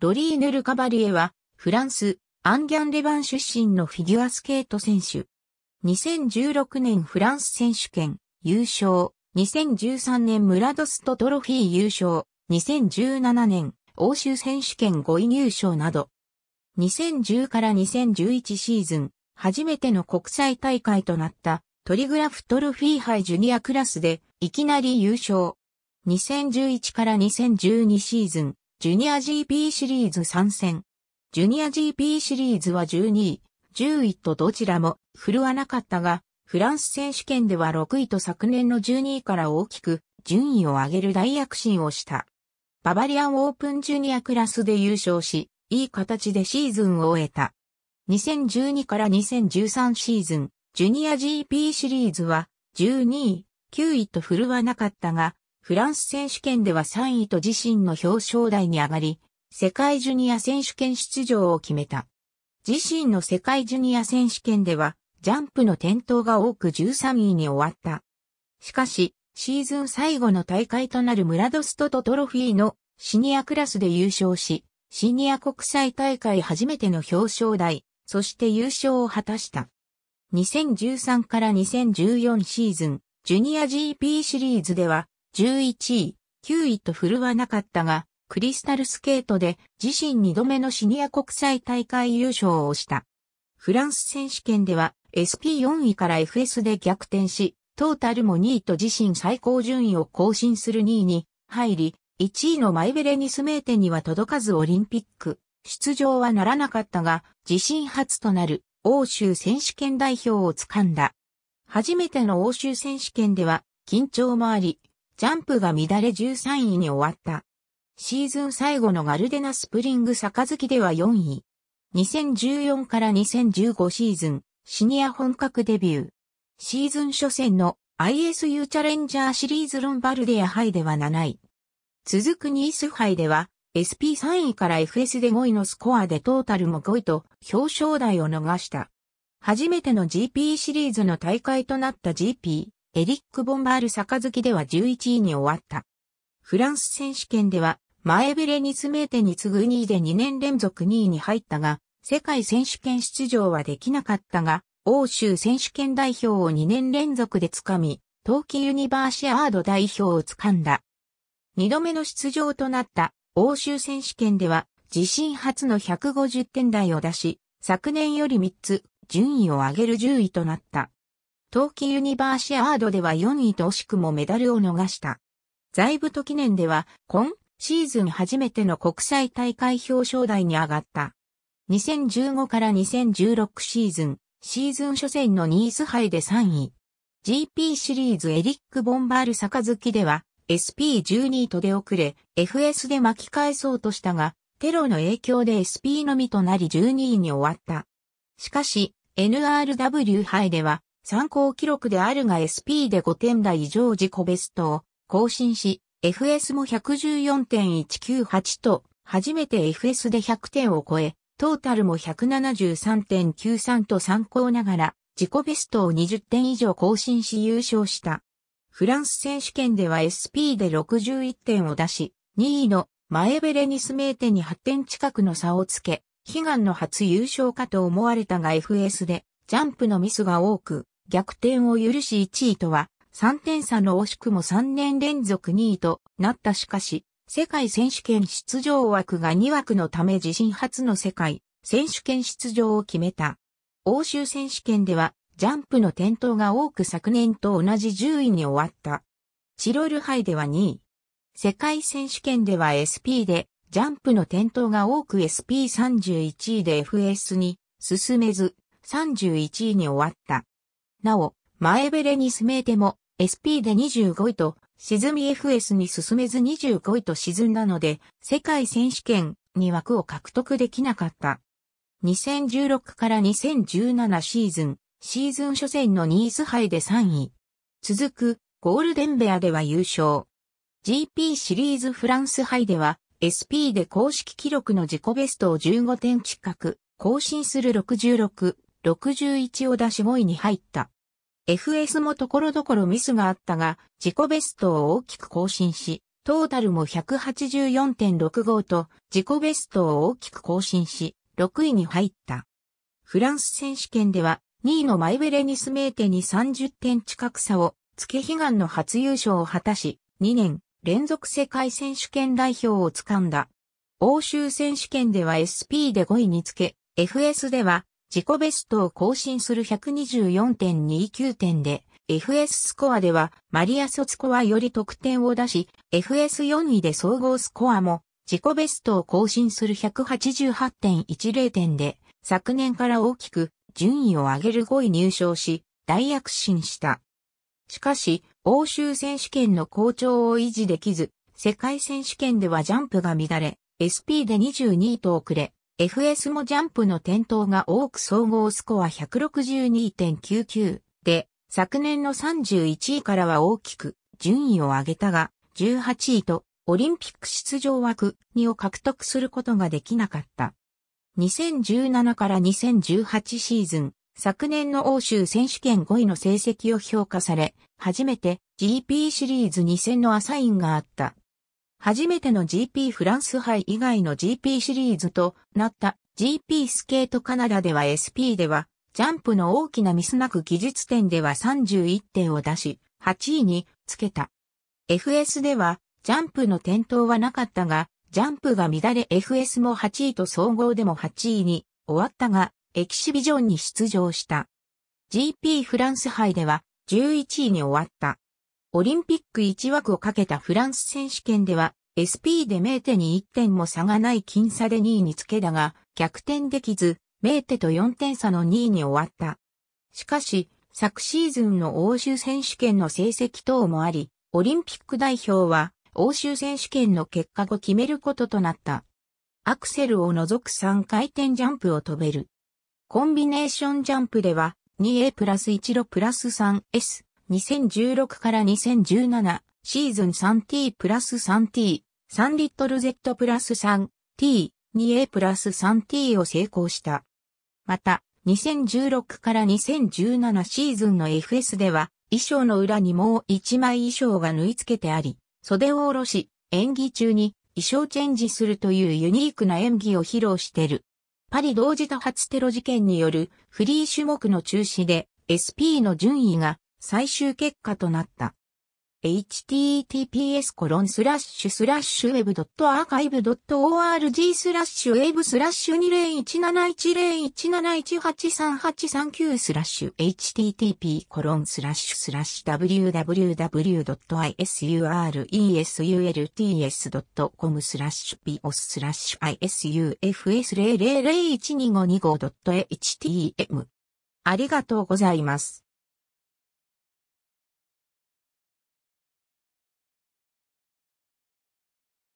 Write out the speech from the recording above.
ロリーヌ・ルカバリエは、フランス、アンギャン・レバン出身のフィギュアスケート選手。2016年フランス選手権優勝、2013年ムラドストトロフィー優勝、2017年欧州選手権5位入賞など、2010から2011シーズン、初めての国際大会となったトリグラフトロフィー杯ジュニアクラスでいきなり優勝。2011から2012シーズン、ジュニア GP シリーズ参戦。ジュニア GP シリーズは12位、10位とどちらも振るわなかったが、フランス選手権では6位と昨年の12位から大きく順位を上げる大躍進をした。ババリアンオープンジュニアクラスで優勝し、いい形でシーズンを終えた。2012から2013シーズン、ジュニア GP シリーズは12位、9位と振るわなかったが、フランス選手権では3位と自身の表彰台に上がり、世界ジュニア選手権出場を決めた。自身の世界ジュニア選手権では、ジャンプの転倒が多く13位に終わった。しかし、シーズン最後の大会となるムラドストとトロフィーのシニアクラスで優勝し、シニア国際大会初めての表彰台、そして優勝を果たした。2013から2014シーズン、ジュニア GP シリーズでは、11位、9位と振るわなかったが、クリスタルスケートで自身2度目のシニア国際大会優勝をした。フランス選手権では SP4 位から FS で逆転し、トータルも2位と自身最高順位を更新する2位に入り、1位のマイベレニスメーテには届かずオリンピック出場はならなかったが、自身初となる欧州選手権代表を掴んだ。初めての欧州選手権では緊張もあり、ジャンプが乱れ13位に終わった。シーズン最後のガルデナスプリング杯では4位。2014から2015シーズン、シニア本格デビュー。シーズン初戦の ISU チャレンジャーシリーズロンバルデア杯では7位。続くニース杯では、SP3 位から FS で5位のスコアでトータルも5位と表彰台を逃した。初めての GP シリーズの大会となった GP。エリック・ボンバール杯では11位に終わった。フランス選手権では、前ベレニスメーテに次ぐ2位で2年連続2位に入ったが、世界選手権出場はできなかったが、欧州選手権代表を2年連続で掴み、冬季ユニバーシアード代表を掴んだ。2度目の出場となった欧州選手権では、自身初の150点台を出し、昨年より3つ順位を上げる10位となった。冬季ユニバーシアードでは4位と惜しくもメダルを逃した。在部と記念では、今シーズン初めての国際大会表彰台に上がった。2015から2016シーズン、シーズン初戦のニース杯で3位。GP シリーズエリック・ボンバール杯では、SP12 と出遅れ、FS で巻き返そうとしたが、テロの影響で SP のみとなり12位に終わった。しかし、NRW 杯では、参考記録であるが SP で5点台以上自己ベストを更新し、FS も114.198と、初めて FS で100点を超え、トータルも173.93と参考ながら、自己ベストを20点以上更新し優勝した。フランス選手権では SP で61点を出し、2位の前ベレニスメーテに8点近くの差をつけ、悲願の初優勝かと思われたが FS でジャンプのミスが多く、逆転を許し1位とは、3点差の惜しくも3年連続2位となったしかし、世界選手権出場枠が2枠のため自身初の世界選手権出場を決めた。欧州選手権では、ジャンプの転倒が多く昨年と同じ10位に終わった。チロルハイでは2位。世界選手権では SP で、ジャンプの転倒が多く SP31 位で FS に進めず、31位に終わった。なお、前ベレに進めても SP で25位と沈み FS に進めず25位と沈んだので、世界選手権に枠を獲得できなかった。2016から2017シーズン、シーズン初戦のニース杯で3位。続く、ゴールデンベアでは優勝。GP シリーズフランス杯では、SP で公式記録の自己ベストを15点近く、更新する66、61を出し5位に入った。FS もところどころミスがあったが、自己ベストを大きく更新し、トータルも184.65と自己ベストを大きく更新し、6位に入った。フランス選手権では2位のマイベレニスメーテに30点近く差をつけ悲願の初優勝を果たし、2年連続世界選手権代表を掴んだ。欧州選手権では SP で5位につけ、FS では自己ベストを更新する124.29点で、FS スコアではマリア・ソツコアより得点を出し、FS4 位で総合スコアも自己ベストを更新する188.10点で、昨年から大きく順位を上げる5位入賞し、大躍進した。しかし、欧州選手権の好調を維持できず、世界選手権ではジャンプが乱れ、SP で22位と遅れ、FS もジャンプの点灯が多く総合スコア162.99で、昨年の31位からは大きく順位を上げたが、18位とオリンピック出場枠2を獲得することができなかった。2017から2018シーズン、昨年の欧州選手権5位の成績を評価され、初めて GP シリーズ2000のアサインがあった。初めての GP フランス杯以外の GP シリーズとなった GP スケートカナダでは SP では、ジャンプの大きなミスなく技術点では31点を出し、8位につけた。FS では、ジャンプの転倒はなかったが、ジャンプが乱れ FS も8位と総合でも8位に終わったが、エキシビジョンに出場した。GP フランス杯では11位に終わった。オリンピック1枠をかけたフランス選手権では、SP でメーテに1点も差がない僅差で2位につけだが、逆転できず、メーテと4点差の2位に終わった。しかし、昨シーズンの欧州選手権の成績等もあり、オリンピック代表は欧州選手権の結果を決めることとなった。アクセルを除く3回転ジャンプを飛べる。コンビネーションジャンプでは 2A プラス 16+3S 2016から2017シーズン 3T プラス 3T、3リットル Z プラス 3T、2A プラス 3T を成功した。また、2016から2017シーズンの FS では、衣装の裏にもう一枚衣装が縫い付けてあり、袖を下ろし、演技中に衣装チェンジするというユニークな演技を披露してる。パリ同時多発テロ事件によるフリー種目の中止で SP の順位が最終結果となった。https コロンスラッシュスラッシュウェブドットアーカイブドット org スラッシュウェブスラッシュ20171017183839スラッシュ http コロンスラッシュスラッシュ w w w i s u r e l t s ドットスラッシュ bios スラッシュ isufs00012525.htm ありがとうございます。